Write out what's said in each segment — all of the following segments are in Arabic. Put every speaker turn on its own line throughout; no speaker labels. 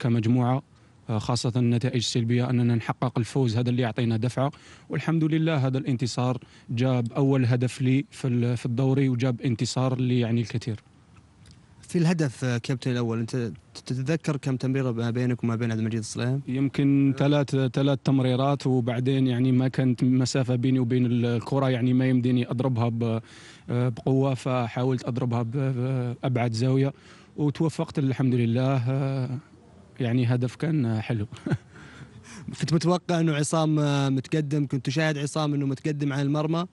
كمجموعه آه، خاصة النتائج السلبية أننا نحقق الفوز هذا اللي يعطينا دفعة والحمد لله هذا الانتصار جاب أول هدف لي في الدوري وجاب انتصار اللي يعني الكثير في الهدف آه، كابتن الاول انت تتذكر كم تمريره ما بينك وما بين عبد المجيد الصليم؟ يمكن ثلاث ثلاث تمريرات وبعدين يعني ما كانت مسافه بيني وبين الكره يعني ما يمديني اضربها آه، بقوه فحاولت اضربها بابعد زاويه وتوفقت الحمد لله يعني هدف كان حلو كنت متوقع انه عصام آه، متقدم كنت
تشاهد عصام انه متقدم على المرمى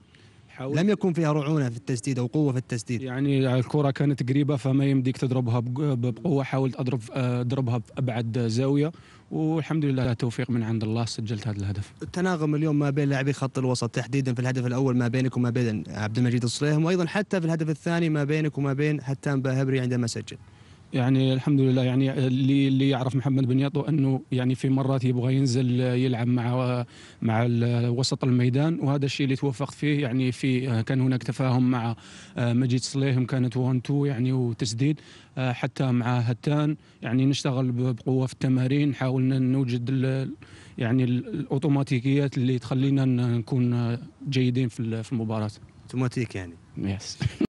حاول لم يكن فيها رعونه في التسديد او قوه في التسديد
يعني الكره كانت قريبه فما يمديك تضربها بقوه حاولت اضرب آه، اضربها بابعد زاويه والحمد لله توفيق من عند الله سجلت هذا الهدف
التناغم اليوم ما بين لاعبي خط الوسط تحديدا في الهدف الاول ما بينك وما بين عبد المجيد الصليهم وايضا حتى في الهدف الثاني ما
بينك وما بين حتى باهبري عندما سجل يعني الحمد لله يعني اللي اللي يعرف محمد بن يطو انه يعني في مرات يبغى ينزل يلعب مع مع وسط الميدان وهذا الشيء اللي توفقت فيه يعني في كان هناك تفاهم مع آه، مجيد صليهم كانت 1 2 يعني وتسديد آه، حتى مع هتان يعني نشتغل بقوه في التمارين حاولنا نوجد يعني الاوتوماتيكيات اللي تخلينا نكون آه، جيدين في المباراه اوتوماتيك يعني يس